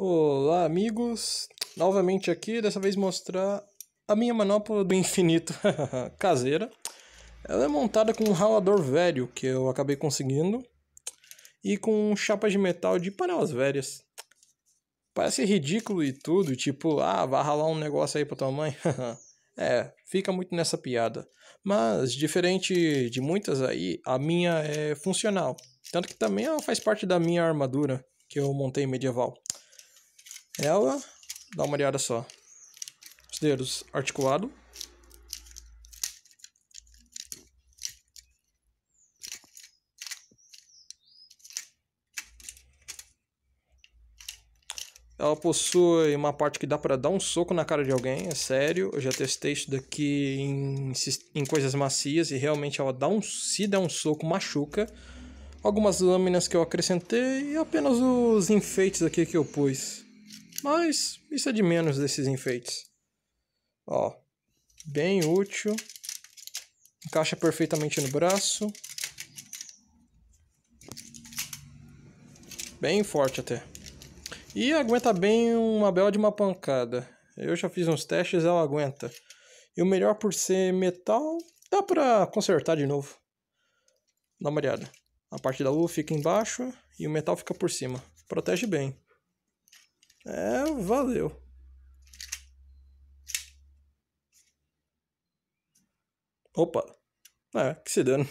Olá, amigos! Novamente aqui, dessa vez mostrar a minha manopla do infinito caseira. Ela é montada com um ralador velho que eu acabei conseguindo e com chapas de metal de panelas velhas. Parece ridículo e tudo, tipo, ah, vai ralar um negócio aí pra tua mãe. é, fica muito nessa piada. Mas, diferente de muitas aí, a minha é funcional. Tanto que também ela faz parte da minha armadura que eu montei medieval ela, dá uma olhada só. Os dedos articulado. Ela possui uma parte que dá para dar um soco na cara de alguém, é sério. Eu já testei isso daqui em, em coisas macias e realmente ela dá um, se der um soco, machuca. Algumas lâminas que eu acrescentei e apenas os enfeites aqui que eu pus. Mas isso é de menos desses enfeites. Ó, bem útil. Encaixa perfeitamente no braço. Bem forte até. E aguenta bem uma bela de uma pancada. Eu já fiz uns testes, ela aguenta. E o melhor por ser metal, dá pra consertar de novo. Dá uma olhada. A parte da lua fica embaixo e o metal fica por cima. Protege bem. É, valeu. Opa. É, que se dane.